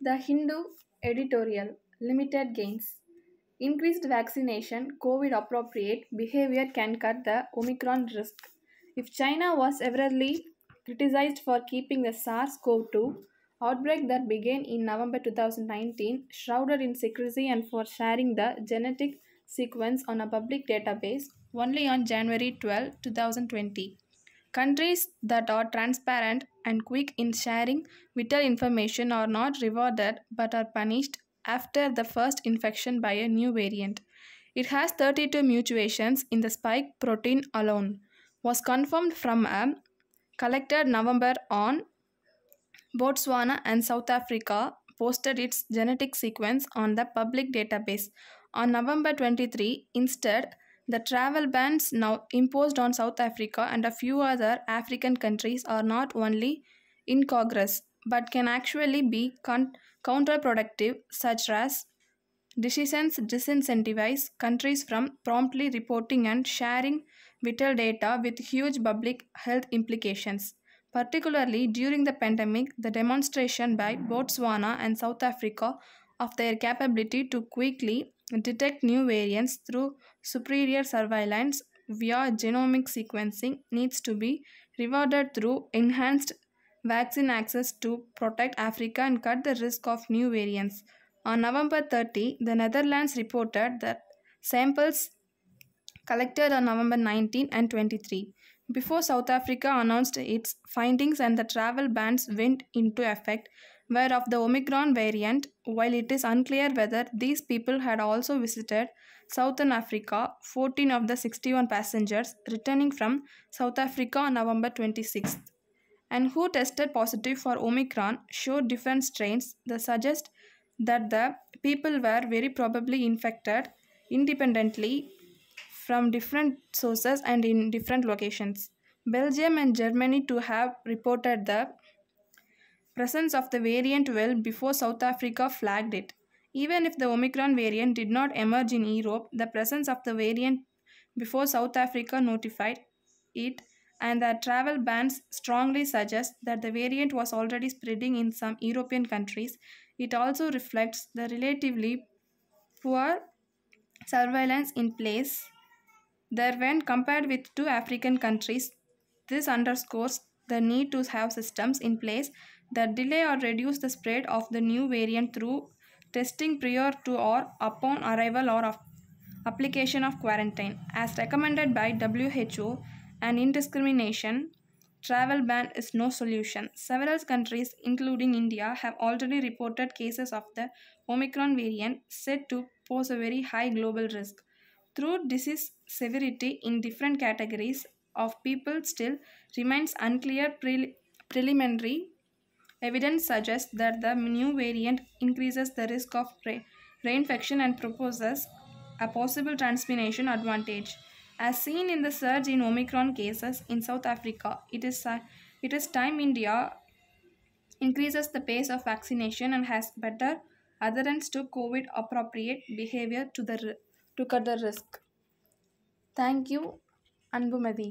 The Hindu editorial Limited gains. Increased vaccination, COVID appropriate behavior can cut the Omicron risk. If China was severely criticized for keeping the SARS CoV 2 outbreak that began in November 2019 shrouded in secrecy and for sharing the genetic sequence on a public database only on January 12, 2020. Countries that are transparent and quick in sharing vital information are not rewarded but are punished after the first infection by a new variant. It has 32 mutations in the spike protein alone. Was confirmed from a uh, collected November on Botswana and South Africa posted its genetic sequence on the public database. On November 23, instead, the travel bans now imposed on South Africa and a few other African countries are not only incongruous but can actually be counterproductive, such as decisions disincentivize countries from promptly reporting and sharing vital data with huge public health implications. Particularly during the pandemic, the demonstration by Botswana and South Africa of their capability to quickly detect new variants through superior surveillance via genomic sequencing needs to be rewarded through enhanced vaccine access to protect Africa and cut the risk of new variants. On November 30, the Netherlands reported that samples collected on November 19 and 23 before South Africa announced its findings and the travel bans went into effect, were of the Omicron variant, while it is unclear whether these people had also visited Southern Africa, 14 of the 61 passengers returning from South Africa on November 26th, and who tested positive for Omicron showed different strains that suggest that the people were very probably infected independently from different sources and in different locations. Belgium and Germany to have reported the presence of the variant well before South Africa flagged it. Even if the Omicron variant did not emerge in Europe, the presence of the variant before South Africa notified it and the travel bans strongly suggest that the variant was already spreading in some European countries. It also reflects the relatively poor surveillance in place there, when compared with two African countries, this underscores the need to have systems in place that delay or reduce the spread of the new variant through testing prior to or upon arrival or application of quarantine. As recommended by WHO, an indiscrimination travel ban is no solution. Several countries, including India, have already reported cases of the Omicron variant said to pose a very high global risk through disease severity in different categories of people still remains unclear pre preliminary evidence suggests that the new variant increases the risk of re reinfection and proposes a possible transmission advantage as seen in the surge in omicron cases in south africa it is uh, it is time india increases the pace of vaccination and has better adherence to covid appropriate behavior to the to cut the risk. Thank you, Anbumadi.